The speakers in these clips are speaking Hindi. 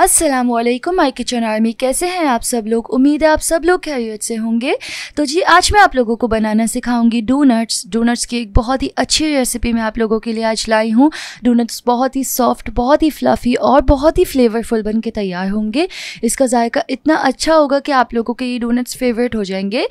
असलम माई किचन आर्मी कैसे हैं आप सब लोग उम्मीद है आप सब लोग खैरियत से होंगे तो जी आज मैं आप लोगों को बनाना सिखाऊंगी डोनट्स डोनट्स की एक बहुत ही अच्छी रेसिपी मैं आप लोगों के लिए आज लाई हूँ डोनट्स बहुत ही सॉफ्ट बहुत ही फ्लफ़ी और बहुत ही फ्लेवरफुल बन के तैयार होंगे इसका जायका इतना अच्छा होगा कि आप लोगों के ये डोनट्स फेवरेट हो जाएंगे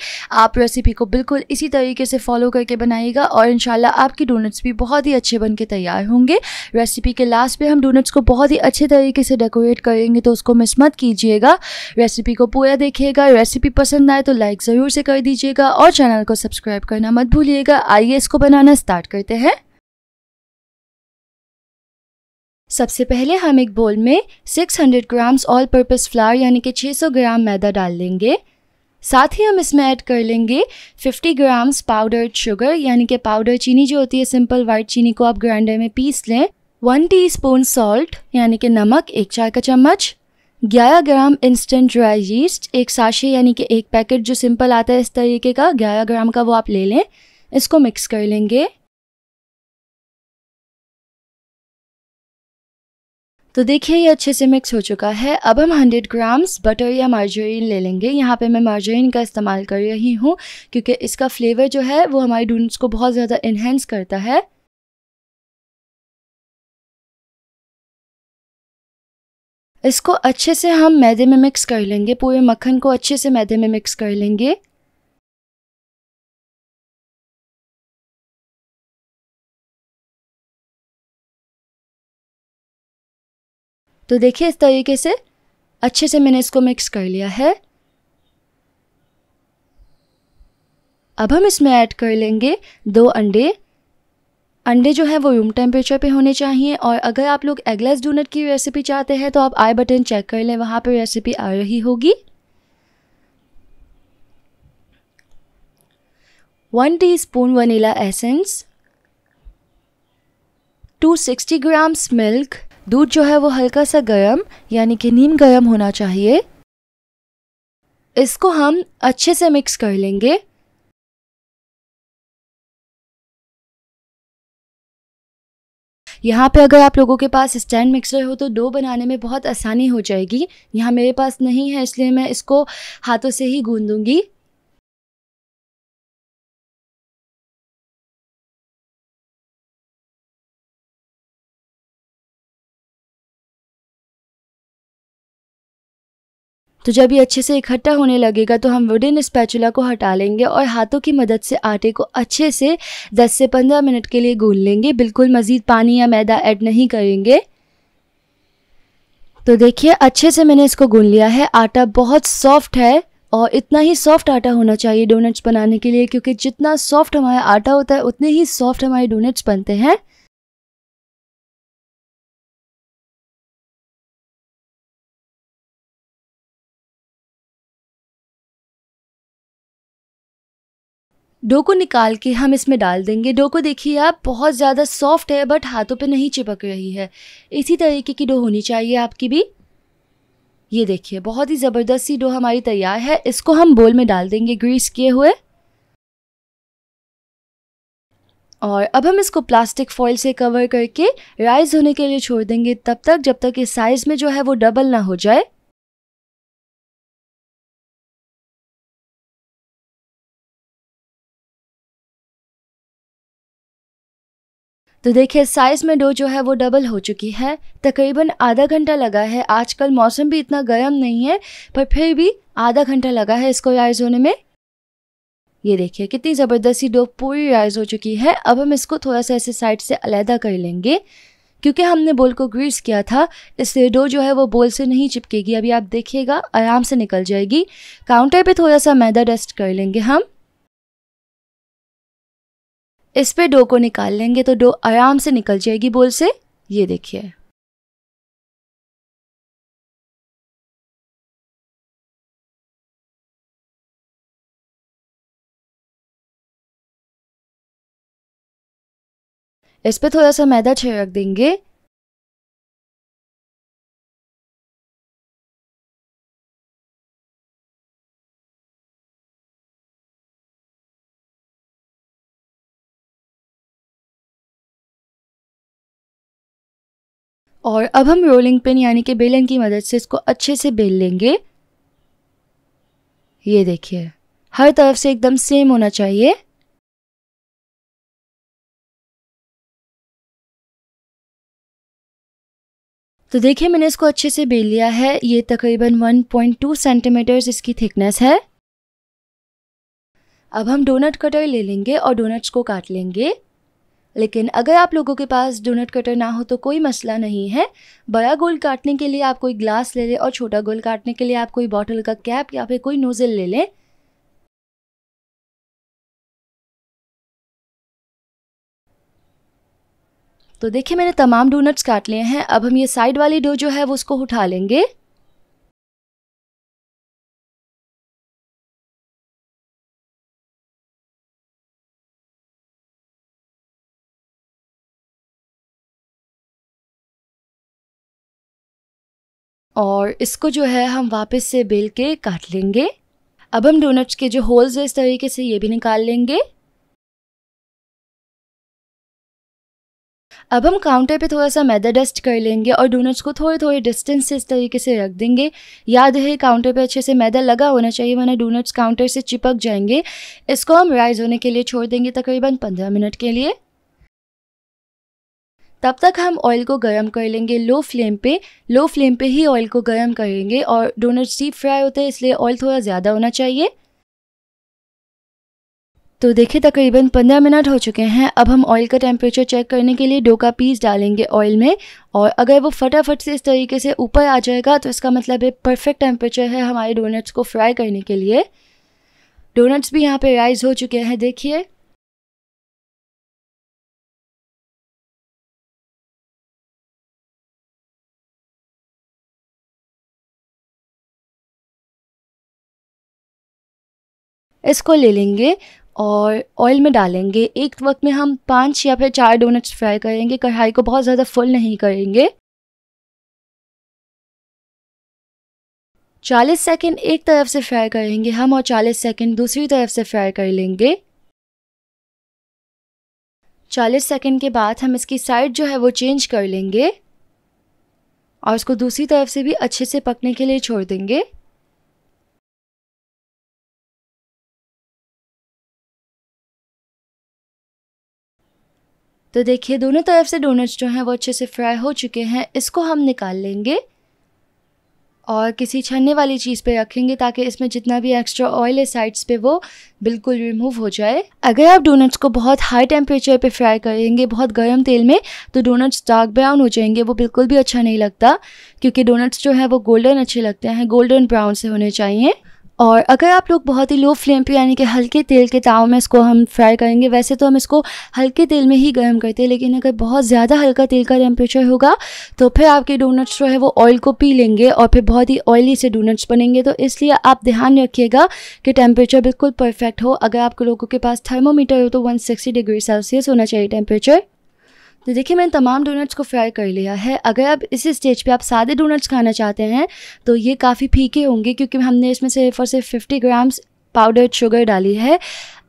आप रेसिपी को बिल्कुल इसी तरीके से फॉलो करके बनाइएगा और इन आपकी डोनट्स भी बहुत ही अच्छे बन के तैयार होंगे रेसिपी के लास्ट पर हम डोनट्स को बहुत ही अच्छे तरीके से डेकोरेट करें करेंगे तो उसको मिस मत कीजिएगा रेसिपी को पूरा देखिएगा रेसिपी पसंद आए तो लाइक ज़रूर से कर दीजिएगा और चैनल को सब्सक्राइब करना मत भूलिएगा आइए इसको बनाना स्टार्ट करते हैं सबसे पहले हम एक बोल में 600 ग्राम्स ऑल पर्पज फ्लावर यानी कि 600 ग्राम मैदा डाल लेंगे साथ ही हम इसमें ऐड कर लेंगे 50 ग्राम्स पाउडर्ड शुगर यानी कि पाउडर चीनी जो होती है सिंपल वाइट चीनी को आप ग्राइंडर में पीस लें वन टी स्पून सॉल्ट यानी कि नमक एक चाय का चम्मच ग्यारह ग्राम इंस्टेंट ड्राई यीस्ट एक साशे यानी कि एक पैकेट जो सिंपल आता है इस तरीके का ग्यारह ग्राम का वो आप ले लें इसको मिक्स कर लेंगे तो देखिए ये अच्छे से मिक्स हो चुका है अब हम 100 ग्राम्स बटर या मार्जरीन ले लेंगे यहाँ पे मैं मार्जरीन का इस्तेमाल कर रही हूँ क्योंकि इसका फ्लेवर जो है वो हमारे डूनट्स को बहुत ज़्यादा इन्हेंस करता है इसको अच्छे से हम मैदे में मिक्स कर लेंगे पूरे मक्खन को अच्छे से मैदे में मिक्स कर लेंगे तो देखिए इस तरीके से अच्छे से मैंने इसको मिक्स कर लिया है अब हम इसमें ऐड कर लेंगे दो अंडे अंडे जो है वो रूम टेम्परेचर पे होने चाहिए और अगर आप लोग एगलेस डोनट की रेसिपी चाहते हैं तो आप आई बटन चेक कर लें वहाँ पे रेसिपी आ रही होगी one teaspoon vanilla essence two sixty grams milk दूध जो है वो हल्का सा गर्म यानी कि नीम गर्म होना चाहिए इसको हम अच्छे से मिक्स कर लेंगे यहाँ पे अगर आप लोगों के पास स्टैंड मिक्सर हो तो डो बनाने में बहुत आसानी हो जाएगी यहाँ मेरे पास नहीं है इसलिए मैं इसको हाथों से ही गूंद तो जब ये अच्छे से इकट्ठा होने लगेगा तो हम वुडन स्पैचुला को हटा लेंगे और हाथों की मदद से आटे को अच्छे से 10 से 15 मिनट के लिए गूल लेंगे बिल्कुल मज़ीद पानी या मैदा ऐड नहीं करेंगे तो देखिए अच्छे से मैंने इसको गून लिया है आटा बहुत सॉफ्ट है और इतना ही सॉफ्ट आटा होना चाहिए डोनट्स बनाने के लिए क्योंकि जितना सॉफ्ट हमारा आटा होता है उतने ही सॉफ्ट हमारे डोनट्स बनते हैं डो को निकाल के हम इसमें डाल देंगे डो को देखिए आप बहुत ज़्यादा सॉफ्ट है बट हाथों पे नहीं चिपक रही है इसी तरीके की डो होनी चाहिए आपकी भी ये देखिए बहुत ही ज़बरदस्त सी डो हमारी तैयार है इसको हम बोल में डाल देंगे ग्रीस किए हुए और अब हम इसको प्लास्टिक फॉइल से कवर करके राइस होने के लिए छोड़ देंगे तब तक जब तक इस साइज़ में जो है वो डबल ना हो जाए तो देखिए साइज़ में डो जो है वो डबल हो चुकी है तकरीबन आधा घंटा लगा है आजकल मौसम भी इतना गर्म नहीं है पर फिर भी आधा घंटा लगा है इसको राइज होने में ये देखिए कितनी ज़बरदस्ती डो पूरी राइज हो चुकी है अब हम इसको थोड़ा सा ऐसे साइड से अलहदा कर लेंगे क्योंकि हमने बोल को ग्रीस किया था इससे डो जो है वो बोल से नहीं चिपकेगी अभी आप देखिएगा आराम से निकल जाएगी काउंटर पे थोड़ा सा मैदा डस्ट कर लेंगे हम इस पे डो को निकाल लेंगे तो डो आराम से निकल जाएगी बोल से ये देखिए इस पे थोड़ा सा मैदा छिड़क देंगे और अब हम रोलिंग पिन यानी कि बेलन की मदद से इसको अच्छे से बेल लेंगे ये देखिए हर तरफ से एकदम सेम होना चाहिए तो देखिए मैंने इसको अच्छे से बेल लिया है ये तकरीबन 1.2 सेंटीमीटर्स इसकी थिकनेस है अब हम डोनट कटर ले लेंगे और डोनट्स को काट लेंगे लेकिन अगर आप लोगों के पास डोनट कटर ना हो तो कोई मसला नहीं है बड़ा गोल काटने के लिए आप कोई ग्लास ले लें और छोटा गोल काटने के लिए आप कोई बॉटल का कैप या फिर कोई नोज़ल ले लें तो देखिए मैंने तमाम डोनट्स काट लिए हैं अब हम ये साइड वाली डो जो है वो उसको उठा लेंगे और इसको जो है हम वापस से बेल के काट लेंगे अब हम डोनट्स के जो होल्स है इस तरीके से ये भी निकाल लेंगे अब हम काउंटर पे थोड़ा सा मैदा डस्ट कर लेंगे और डोनट्स को थोड़े थोड़े डिस्टेंस से इस तरीके से रख देंगे याद है काउंटर पे अच्छे से मैदा लगा होना चाहिए वरना डोनट्स काउंटर से चिपक जाएंगे इसको हम राइज होने के लिए छोड़ देंगे तकरीबन पंद्रह मिनट के लिए तब तक हम ऑयल को गर्म कर लेंगे लो फ्लेम पे लो फ्लेम पे ही ऑयल को गर्म करेंगे और डोनट्स डीप फ्राई होते हैं इसलिए ऑयल थोड़ा ज़्यादा होना चाहिए तो देखिए तकरीबन 15 मिनट हो चुके हैं अब हम ऑयल का टेम्परेचर चेक करने के लिए डोका पीस डालेंगे ऑयल में और अगर वो फटाफट से इस तरीके से ऊपर आ जाएगा तो इसका मतलब है परफेक्ट टेम्परेचर है हमारे डोनट्स को फ्राई करने के लिए डोनट्स भी यहाँ पे राइज हो चुके हैं देखिए इसको ले लेंगे और ऑयल में डालेंगे एक वक्त में हम पाँच या फिर चार डोनट्स फ्राई करेंगे कढ़ाई को बहुत ज़्यादा फुल नहीं करेंगे 40 सेकंड एक तरफ से फ्राई करेंगे हम और 40 सेकंड दूसरी तरफ से फ्राई कर लेंगे 40 सेकंड के बाद हम इसकी साइड जो है वो चेंज कर लेंगे और इसको दूसरी तरफ से भी अच्छे से पकने के लिए छोड़ देंगे तो देखिए दोनों तरफ से डोनट्स जो हैं वो अच्छे से फ्राई हो चुके हैं इसको हम निकाल लेंगे और किसी छन्ने वाली चीज़ पे रखेंगे ताकि इसमें जितना भी एक्स्ट्रा ऑयल है साइड्स पे वो बिल्कुल रिमूव हो जाए अगर आप डोनट्स को बहुत हाई टेम्परेचर पे फ्राई करेंगे बहुत गर्म तेल में तो डोनट्स डार्क ब्राउन हो जाएंगे वो बिल्कुल भी अच्छा नहीं लगता क्योंकि डोनट्स जो है वो गोल्डन अच्छे लगते हैं गोल्डन ब्राउन से होने चाहिए और अगर आप लोग बहुत ही लो फ्लेम पे यानी कि हल्के तेल के ताव में इसको हम फ्राई करेंगे वैसे तो हम इसको हल्के तेल में ही गर्म करते हैं लेकिन अगर बहुत ज़्यादा हल्का तेल का टेम्परेचर होगा तो फिर आपके डोनट्स जो है वो ऑयल को पी लेंगे और फिर बहुत ही ऑयली से डोनट्स बनेंगे तो इसलिए आप ध्यान रखिएगा कि टेम्परेचर बिल्कुल परफेक्ट हो अगर आपके लोगों के पास थर्मोमीटर हो तो वन डिग्री सेल्सियस होना चाहिए टेम्परेचर तो देखिए मैंने तमाम डोनट्स को फ्राई कर लिया है अगर आप इसी स्टेज पे आप सादे डोनट्स खाना चाहते हैं तो ये काफ़ी फीके होंगे क्योंकि हमने इसमें सिर्फ और सिर्फ फिफ्टी ग्राम्स पाउडर्ड शुगर डाली है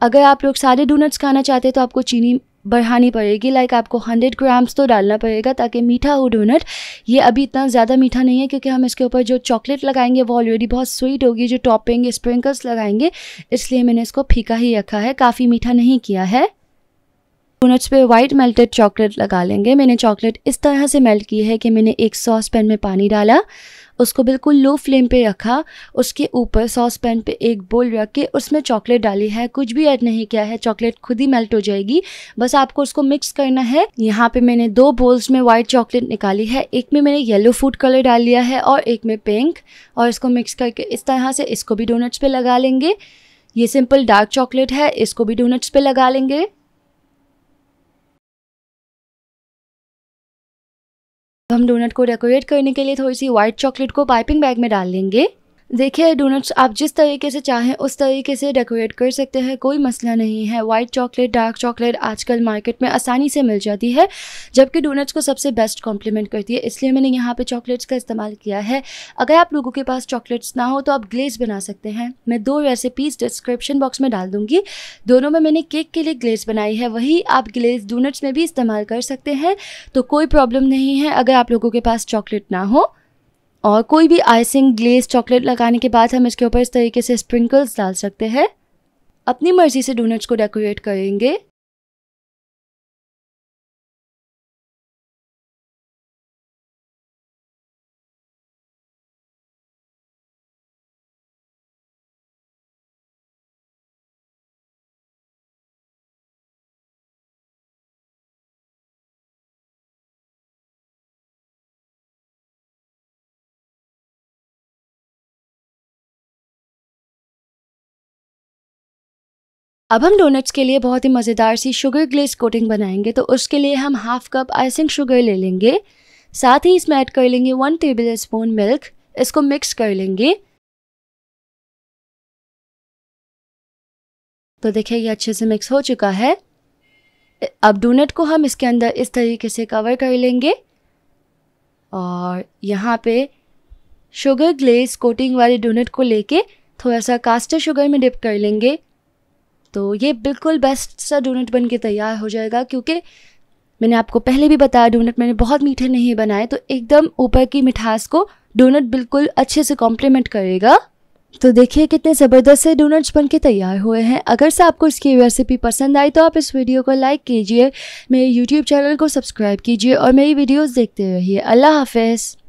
अगर आप लोग सादे डोनट्स खाना चाहते हैं तो आपको चीनी बढ़ानी पड़ेगी लाइक आपको 100 ग्राम्स तो डालना पड़ेगा ताकि मीठा हो डोनट ये अभी इतना ज़्यादा मीठा नहीं है क्योंकि हम इसके ऊपर जो चॉकलेट लगाएंगे वो ऑलरेडी बहुत स्वीट होगी जो टॉपिंग स्प्रिंकल्स लगाएंगे इसलिए मैंने इसको फीका ही रखा है काफ़ी मीठा नहीं किया है डोनट्स पे वाइट मेल्टेड चॉकलेट लगा लेंगे मैंने चॉकलेट इस तरह से मेल्ट की है कि मैंने एक सॉस पैन में पानी डाला उसको बिल्कुल लो फ्लेम पे रखा उसके ऊपर सॉस पैन पे एक बोल रख के उसमें चॉकलेट डाली है कुछ भी ऐड नहीं किया है चॉकलेट खुद ही मेल्ट हो जाएगी बस आपको उसको मिक्स करना है यहाँ पे मैंने दो बोल्स में वाइट चॉकलेट निकाली है एक में मैंने येलो फूड कलर डाल लिया है और एक में पिंक और इसको मिक्स करके इस तरह से इसको भी डोनट्स पर लगा लेंगे ये सिंपल डार्क चॉकलेट है इसको भी डोनट्स पर लगा लेंगे हम डोनट को डेकोरेट करने के लिए थोड़ी सी व्हाइट चॉकलेट को पाइपिंग बैग में डाल लेंगे देखिए डोनट्स आप जिस तरीके से चाहें उस तरीके से डेकोरेट कर सकते हैं कोई मसला नहीं है वाइट चॉकलेट डार्क चॉकलेट आजकल मार्केट में आसानी से मिल जाती है जबकि डोनट्स को सबसे बेस्ट कॉम्प्लीमेंट करती है इसलिए मैंने यहाँ पे चॉकलेट्स का इस्तेमाल किया है अगर आप लोगों के पास चॉकलेट्स ना हो तो आप ग्लेज बना सकते हैं मैं दो रेसिपीज़ डिस्क्रिप्शन बॉक्स में डाल दूँगी दोनों में मैंने केक के लिए ग्लेज बनाई है वही आप ग्लेज डोनट्स में भी इस्तेमाल कर सकते हैं तो कोई प्रॉब्लम नहीं है अगर आप लोगों के पास चॉकलेट ना हो और कोई भी आइसिंग ग्लेस चॉकलेट लगाने के बाद हम इसके ऊपर इस तरीके से स्प्रिंकल्स डाल सकते हैं अपनी मर्ज़ी से डोनट्स को डेकोरेट करेंगे अब हम डोनट्स के लिए बहुत ही मज़ेदार सी शुगर ग्लेस कोटिंग बनाएंगे तो उसके लिए हम हाफ कप आइसिंग शुगर ले लेंगे साथ ही इसमें ऐड कर लेंगे वन टेबल स्पून मिल्क इसको मिक्स कर लेंगे तो देखिए ये अच्छे से मिक्स हो चुका है अब डोनट को हम इसके अंदर इस तरीके से कवर कर लेंगे और यहाँ पे शुगर ग्लेस कोटिंग वाले डोनट को लेके थोड़ा सा कास्टर शुगर में डिप कर लेंगे तो ये बिल्कुल बेस्ट सा डोनट बन के तैयार हो जाएगा क्योंकि मैंने आपको पहले भी बताया डोनट मैंने बहुत मीठे नहीं बनाए तो एकदम ऊपर की मिठास को डोनट बिल्कुल अच्छे से कॉम्प्लीमेंट करेगा तो देखिए कितने ज़बरदस्त से डोनट्स बन के तैयार हुए हैं अगर से आपको इसकी रेसिपी पसंद आई तो आप इस वीडियो को लाइक कीजिए मेरे यूट्यूब चैनल को सब्सक्राइब कीजिए और मेरी वीडियोज़ देखते रहिए अल्लाह हाफिज़